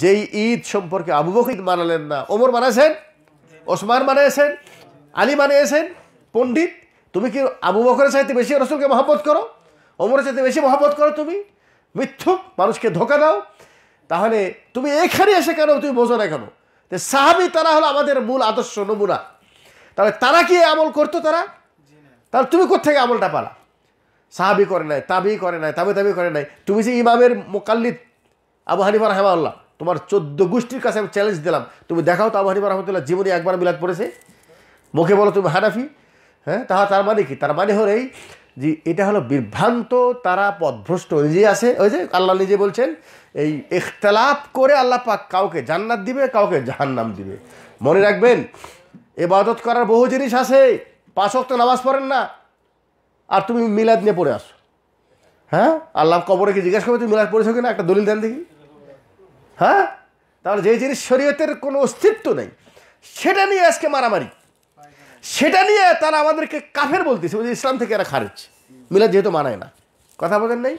যেই ঈদ সম্পর্কে আবু বকিদ মানালেন না ওমর মানাইছেন ওসমান মানিয়েছেন আলী মানিয়েছেন পণ্ডিত তুমি কি আবু বকরের চাইতে বেশি রসুলকে মহাবত করো ওমরের চাইতে বেশি মহাব্বত করো তুমি মিথ্যুক মানুষকে ধোকা দাও তাহলে তুমি এখানে এসে কেন তুমি বোঝো না কেন যে সাহাবি তারা হলো আমাদের মূল আদর্শ নমুনা তাহলে তারা কি আমল করতো তারা তাহলে তুমি কোথেকে আমলটা পালা সাহাবি করে নাই তাবি করে নাই তাবি তাবি করে নাই তুমি যে ইমামের মোকাল্লিদ আবু হানিফা রহমাউল্লাহ তোমার চোদ্দ গোষ্ঠীর কাছে আমি চ্যালেঞ্জ দিলাম তুমি দেখাও তো আবু রহমতুল্লাহ জীবনে একবার মিলাদ পড়েছে মুখে বলো তুমি হানাফি হ্যাঁ তাহা তার মানে কি তার মানে হলেই যে এটা হলো বিভ্রান্ত তারা পথভ্রষ্ট নিজে আছে ওই যে আল্লাহ নিজে বলছেন এই ইখতলাপ করে আল্লাহ পাক কাউকে জান্নাত দিবে কাউকে জাহান্নাম দিবে মনে রাখবেন এবাদত করার বহু জিনিস আছে পাঁচ তো নামাজ পড়েন না আর তুমি মিলাদ নিয়ে পড়ে আসো হ্যাঁ আল্লাহ কবরে কি জিজ্ঞাসা করবে তুমি মিলাদ পড়েছো কিনা একটা দলিল দেন দেখি হ্যাঁ তাহলে যে জিনিস শরীয়তের কোনো অস্তিত্ব নেই সেটা নিয়ে আজকে মারামারি সেটা নিয়ে তারা আমাদেরকে কাফের বলতেছে ইসলাম থেকে এরা খারিজ মিলা যেহেতু মানায় না কথা বলেন নাই